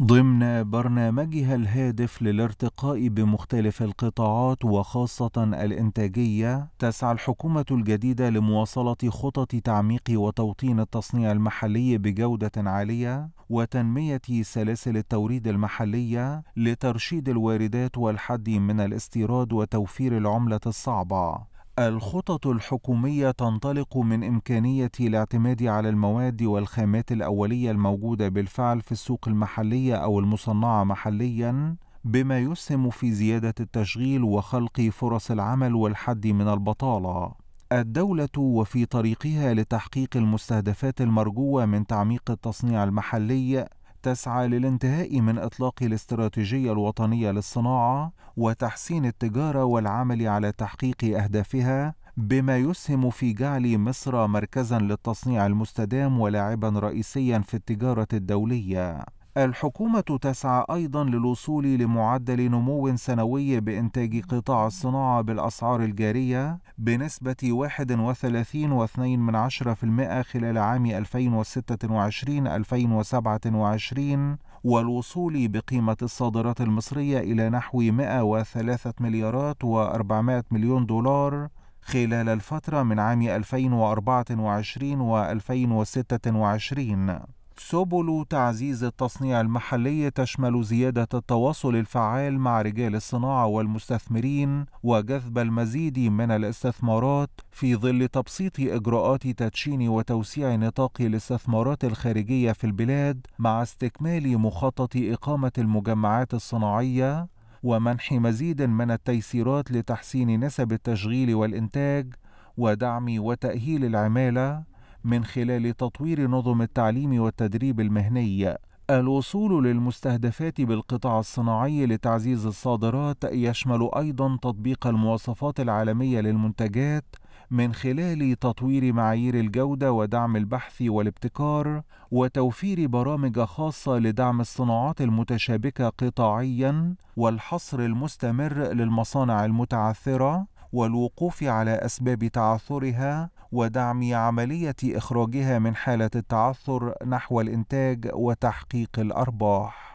ضمن برنامجها الهادف للارتقاء بمختلف القطاعات وخاصة الإنتاجية، تسعى الحكومة الجديدة لمواصلة خطط تعميق وتوطين التصنيع المحلي بجودة عالية، وتنمية سلاسل التوريد المحلية لترشيد الواردات والحد من الاستيراد وتوفير العملة الصعبة. الخطط الحكومية تنطلق من إمكانية الاعتماد على المواد والخامات الأولية الموجودة بالفعل في السوق المحلية أو المصنعة محليًا، بما يسهم في زيادة التشغيل وخلق فرص العمل والحد من البطالة. الدولة وفي طريقها لتحقيق المستهدفات المرجوة من تعميق التصنيع المحلي تسعى للانتهاء من إطلاق الاستراتيجية الوطنية للصناعة وتحسين التجارة والعمل على تحقيق أهدافها بما يسهم في جعل مصر مركزا للتصنيع المستدام ولاعبا رئيسيا في التجارة الدولية الحكومة تسعى أيضا للوصول لمعدل نمو سنوي بإنتاج قطاع الصناعة بالأسعار الجارية بنسبة 31.2% خلال عام 2026-2027 والوصول بقيمة الصادرات المصرية إلى نحو 103 مليارات و400 مليون دولار خلال الفترة من عام 2024 و 2026 سبل تعزيز التصنيع المحلي تشمل زيادة التواصل الفعال مع رجال الصناعة والمستثمرين وجذب المزيد من الاستثمارات في ظل تبسيط إجراءات تدشين وتوسيع نطاق الاستثمارات الخارجية في البلاد مع استكمال مخطط إقامة المجمعات الصناعية ومنح مزيد من التيسيرات لتحسين نسب التشغيل والإنتاج ودعم وتأهيل العمالة من خلال تطوير نظم التعليم والتدريب المهني الوصول للمستهدفات بالقطاع الصناعي لتعزيز الصادرات يشمل ايضا تطبيق المواصفات العالميه للمنتجات من خلال تطوير معايير الجوده ودعم البحث والابتكار وتوفير برامج خاصه لدعم الصناعات المتشابكه قطاعيا والحصر المستمر للمصانع المتعثره والوقوف على أسباب تعثرها ودعم عملية إخراجها من حالة التعثر نحو الإنتاج وتحقيق الأرباح